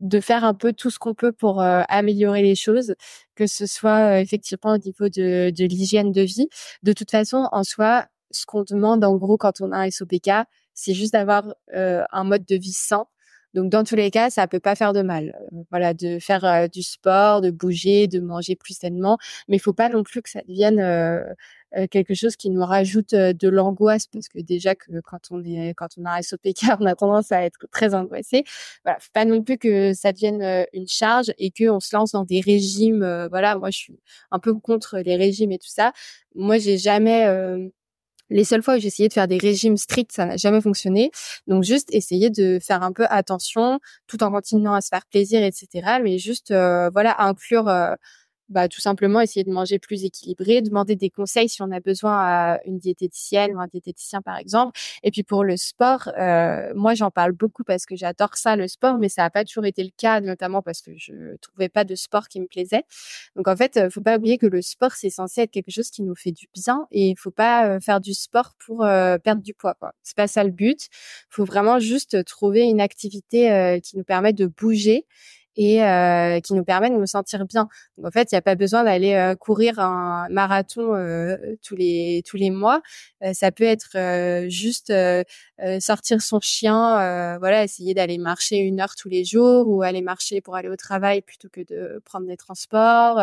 de faire un peu tout ce qu'on peut pour euh, améliorer les choses, que ce soit euh, effectivement au niveau de, de l'hygiène de vie. De toute façon, en soi, ce qu'on demande en gros quand on a un SOPK, c'est juste d'avoir euh, un mode de vie sain. Donc dans tous les cas, ça peut pas faire de mal. Voilà, de faire du sport, de bouger, de manger plus sainement, mais il faut pas non plus que ça devienne euh, quelque chose qui nous rajoute euh, de l'angoisse parce que déjà que quand on est quand on a un SOPK, on a tendance à être très angoissé. Voilà, faut pas non plus que ça devienne euh, une charge et que on se lance dans des régimes. voilà, moi je suis un peu contre les régimes et tout ça. Moi j'ai jamais les seules fois où j'ai essayé de faire des régimes stricts, ça n'a jamais fonctionné. Donc juste essayer de faire un peu attention, tout en continuant à se faire plaisir, etc. Mais juste voilà inclure bah, tout simplement essayer de manger plus équilibré, demander des conseils si on a besoin à une diététicienne ou un diététicien par exemple. Et puis pour le sport, euh, moi j'en parle beaucoup parce que j'adore ça le sport, mais ça n'a pas toujours été le cas, notamment parce que je trouvais pas de sport qui me plaisait. Donc en fait, euh, faut pas oublier que le sport c'est censé être quelque chose qui nous fait du bien et il faut pas euh, faire du sport pour perdre du poids. Quoi. C'est pas ça le but. Faut vraiment juste trouver une activité qui nous permet de bouger et euh, qui nous permet de nous sentir bien. Donc, en fait, il n'y a pas besoin d'aller euh, courir un marathon euh, tous les tous les mois. ça peut être juste sortir son chien, voilà, essayer d'aller marcher une heure tous les jours ou aller marcher pour aller au travail plutôt que de prendre des transports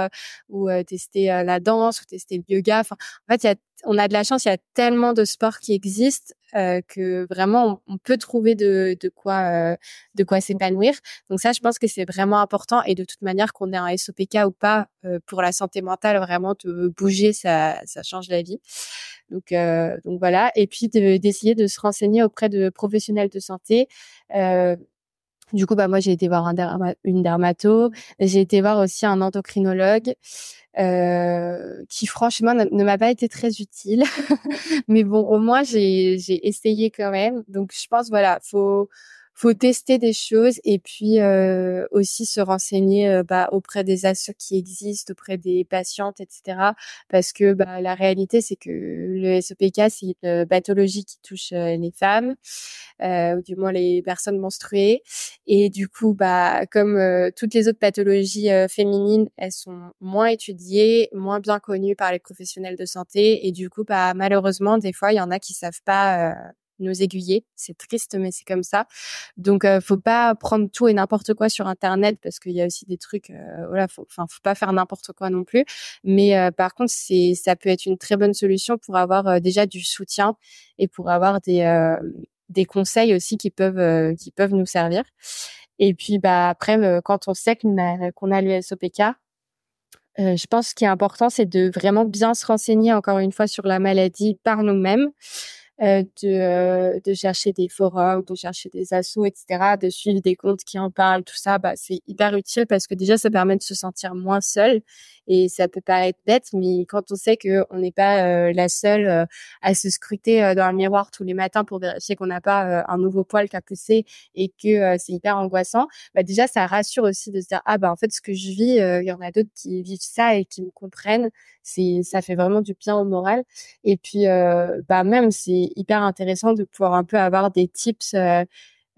ou tester la danse ou tester le yoga. Enfin, en fait, il y a on a de la chance, il y a tellement de sports qui existent euh, que vraiment on, peut trouver de, quoi euh, de quoi s'épanouir. Donc ça, je pense que c'est vraiment important et de toute manière qu'on ait un SOPK ou pas euh, pour la santé mentale, vraiment te bouger, ça ça change la vie. Donc donc voilà. Et puis d'essayer de, de, se renseigner auprès de professionnels de santé. Du coup, bah moi j'ai été voir une dermato, j'ai été voir aussi un endocrinologue euh, qui franchement ne m'a pas été très utile, mais bon au moins j'ai essayé quand même. Donc je pense voilà, faut faut tester des choses et puis euh, aussi se renseigner euh, bah, auprès des assos qui existent, auprès des patientes, etc. Parce que bah, la réalité, c'est que le SOPK, c'est une pathologie qui touche euh, les femmes, ou du moins les personnes menstruées. Et du coup, bah, comme toutes les autres pathologies féminines, elles sont moins étudiées, moins bien connues par les professionnels de santé. Et du coup, bah, malheureusement, des fois, il y en a qui savent pas nous aiguiller. C'est triste, mais c'est comme ça. Donc, euh, faut pas prendre tout et n'importe quoi sur Internet parce qu'il y a aussi des trucs. Euh, voilà, enfin, faut, pas faire n'importe quoi non plus. Mais euh, par contre, c'est ça peut être une très bonne solution pour avoir euh, déjà du soutien et pour avoir des euh, des conseils aussi qui peuvent qui peuvent nous servir. Et puis, bah après, quand on sait qu'on a, qu'on a l'USOPK, euh, je pense qu'il est important, c'est de vraiment bien se renseigner encore une fois sur la maladie par nous-mêmes, euh, euh, de, chercher des forums, de chercher des assos, etc., de suivre des comptes qui en parlent, tout ça, bah, c'est hyper utile parce que déjà, ça permet de se sentir moins seul. Et ça peut paraître bête, mais quand on sait qu'on n'est pas euh, la seule euh, à se scruter dans le miroir tous les matins pour vérifier qu'on n'a pas un nouveau poil qui a poussé et que c'est hyper angoissant, bah, déjà, ça rassure aussi de se dire, ah bah en fait, ce que je vis, il y en a d'autres qui vivent ça et qui me comprennent. C'est, ça fait vraiment du bien au moral. Et puis, bah même, c'est hyper intéressant de pouvoir un peu avoir des tips euh,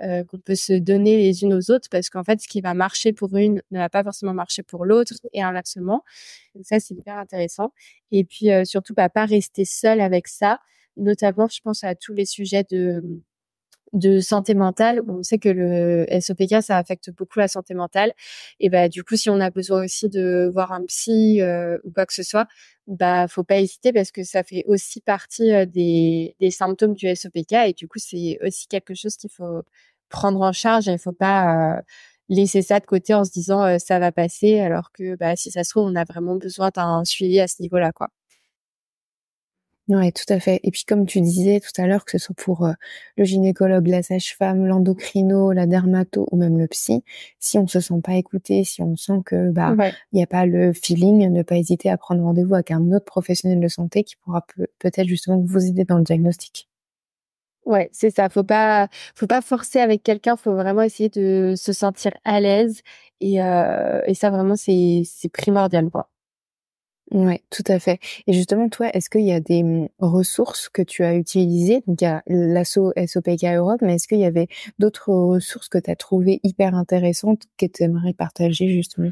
euh, qu'on peut se donner les unes aux autres parce qu'en fait, ce qui va marcher pour une ne va pas forcément marcher pour l'autre et inversement. Donc ça, c'est hyper intéressant. Et puis euh, surtout, bah, pas rester seul avec ça. Notamment, je pense à tous les sujets de de santé mentale, on sait que le SOPK, ça affecte beaucoup la santé mentale. Et bah, du coup, si on a besoin aussi de voir un psy euh, ou quoi que ce soit, bah, faut pas hésiter parce que ça fait aussi partie euh, des, symptômes du SOPK. Et du coup, c'est aussi quelque chose qu'il faut prendre en charge. Il faut pas euh, laisser ça de côté en se disant ça va passer, alors que bah, si ça se trouve, on a vraiment besoin d'un suivi à ce niveau-là, quoi. Oui, tout à fait. Et puis comme tu disais tout à l'heure, que ce soit pour euh, le gynécologue, la sage-femme, l'endocrino, la dermato ou même le psy, si on ne se sent pas écouté, si on sent que bah il n'y a pas le feeling, ne pas hésiter à prendre rendez-vous avec un autre professionnel de santé qui pourra peut-être justement vous aider dans le diagnostic. Ouais, c'est ça. Faut pas, faut pas forcer avec quelqu'un. Faut vraiment essayer de se sentir à l'aise et, euh, et ça vraiment c'est primordial quoi. Oui, tout à fait. Et justement, toi, est-ce qu'il y a des mmh, ressources que tu as utilisées Donc, il y a l'asso SOPK Europe, mais est-ce qu'il y avait d'autres ressources que tu as trouvées hyper intéressantes que tu aimerais partager, justement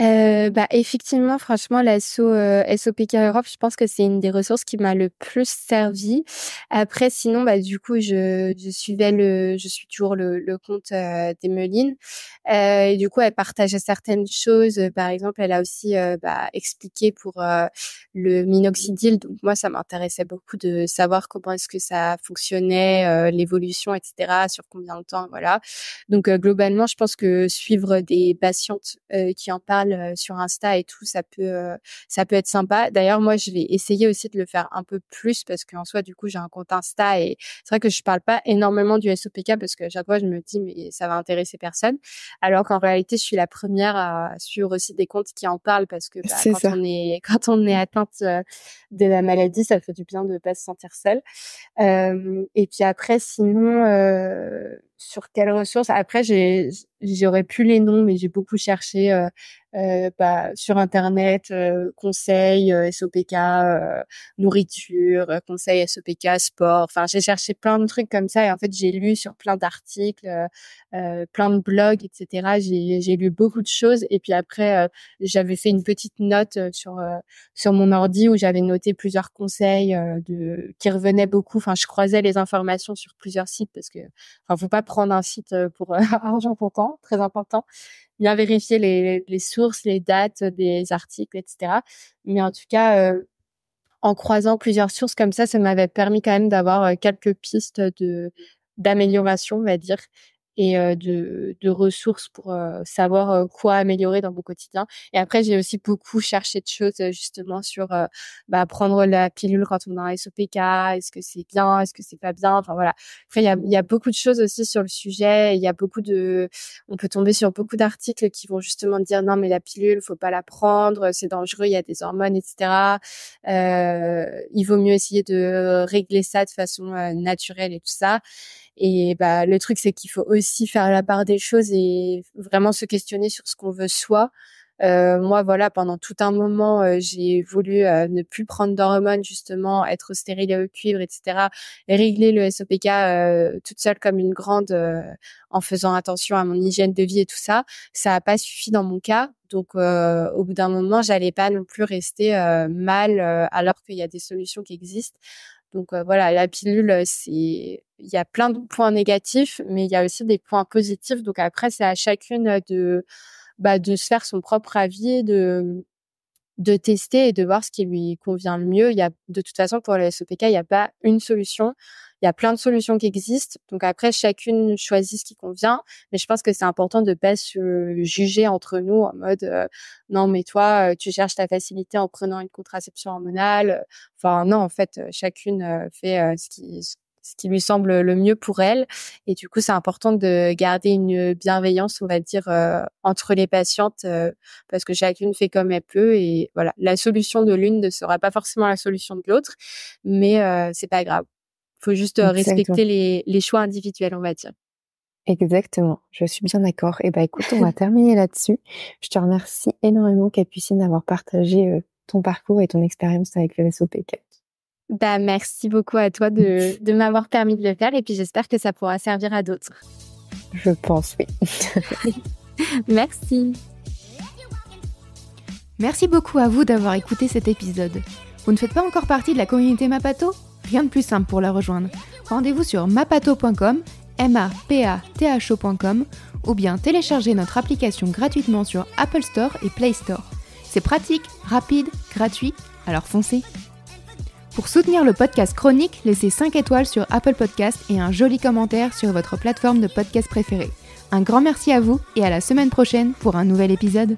euh, bah, Effectivement, franchement, l'assaut euh, SOPK Europe, je pense que c'est une des ressources qui m'a le plus servi. Après, sinon, bah, du coup, je, je suivais le, je suis toujours le, le compte euh, d'Emeline. Euh, et du coup, elle partageait certaines choses. Euh, par exemple, elle a aussi euh, bah, expliqué pour le minoxidil. Donc, moi, ça m'intéressait beaucoup de savoir comment est-ce que ça fonctionnait, l'évolution, etc., sur combien de temps, voilà. Donc, globalement, je pense que suivre des patientes qui en parle euh, sur Insta et tout, ça peut, euh, ça peut être sympa. D'ailleurs, moi, je vais essayer aussi de le faire un peu plus parce qu'en soi, du coup, j'ai un compte Insta et c'est vrai que je parle pas énormément du SOPK parce que chaque fois, je me dis, mais ça va intéresser personne. Alors qu'en réalité, je suis la première à suivre aussi des comptes qui en parlent parce que bah, quand, on est, quand on est atteinte euh, de la maladie, ça fait du bien de pas se sentir seule. et puis après, sinon, euh, sur quelles ressources. Après, j'aurais pu les noms, mais j'ai beaucoup cherché euh, euh, bah, sur internet euh, conseils euh, SOPK euh, nourriture, euh, conseil SOPK sport. Enfin, j'ai cherché plein de trucs comme ça et en fait j'ai lu sur plein d'articles, plein de blogs, etc. J'ai lu beaucoup de choses et puis après j'avais fait une petite note sur sur mon ordi où j'avais noté plusieurs conseils de qui revenaient beaucoup. Enfin, je croisais les informations sur plusieurs sites parce que enfin faut pas prendre un site pour argent comptant, très important. Bien vérifier les, les les dates des articles, etc. Mais en tout cas, euh, en croisant plusieurs sources comme ça, ça m'avait permis quand même d'avoir euh, quelques pistes de d'amélioration, on va dire et de, de, ressources pour savoir quoi améliorer dans vos quotidien. Et après, j'ai aussi beaucoup cherché de choses justement sur bah, prendre la pilule quand on a un SOPK, est-ce que c'est bien, est-ce que c'est pas bien. Enfin voilà. Après, il y a, y a, beaucoup de choses aussi sur le sujet. Il y a beaucoup de, on peut tomber sur beaucoup d'articles qui vont justement dire non mais la pilule, faut pas la prendre, c'est dangereux, il y a des hormones, etc. Euh, il vaut mieux essayer de régler ça de façon naturelle et tout ça. Et bah le truc c'est qu'il faut aussi aussi faire la part des choses et vraiment se questionner sur ce qu'on veut soi. Euh, moi, voilà, pendant tout un moment, euh, j'ai voulu euh, ne plus prendre d'hormones, justement, être stérile au cuivre, etc. régler le SOPK toute seule comme une grande, en faisant attention à mon hygiène de vie et tout ça. Ça n'a pas suffi dans mon cas. Donc, au bout d'un moment, j'allais pas non plus rester mal, alors qu'il y a des solutions qui existent. Donc voilà, la pilule, c'est il y a plein de points négatifs, mais il y a aussi des points positifs. Donc après, c'est à chacune de bah, de se faire son propre avis, de mmh, de tester et de voir ce qui lui convient le mieux. Il y a de toute façon pour le SOPK, il n'y a pas une solution. Il y a plein de solutions qui existent. Donc après, chacune choisit ce qui convient. Mais je pense que c'est important de pas se juger entre nous en mode euh, non mais toi euh, tu cherches ta facilité en prenant une contraception hormonale. Enfin non en fait chacune euh, fait ce qui ce qui lui semble le mieux pour elle. Et du coup, c'est important de garder une bienveillance, on va dire, entre les patientes, parce que chacune fait comme elle peut. Et voilà, la solution de l'une ne sera pas forcément la solution de l'autre, mais c'est pas grave faut juste euh, respecter les, choix individuels, on va dire. Exactement, je suis bien d'accord. Et eh ben écoute, on va terminer là-dessus. Je te remercie énormément, Capucine, d'avoir partagé euh, ton parcours et ton expérience avec le vaisseau P4. Bah, merci beaucoup à toi de, de m'avoir permis de le faire et puis j'espère que ça pourra servir à d'autres. Je pense, oui. merci. Merci beaucoup à vous d'avoir écouté cet épisode. Vous ne faites pas encore partie de la communauté Mapato Rien de plus simple pour la rejoindre. Rendez-vous sur mapato.com, m a p a t h ocom ou bien téléchargez notre application gratuitement sur Apple Store et Play Store. C'est pratique, rapide, gratuit, alors foncez. Pour soutenir le podcast Chronique, laissez 5 étoiles sur Apple Podcast et un joli commentaire sur votre plateforme de podcast préférée. Un grand merci à vous et à la semaine prochaine pour un nouvel épisode.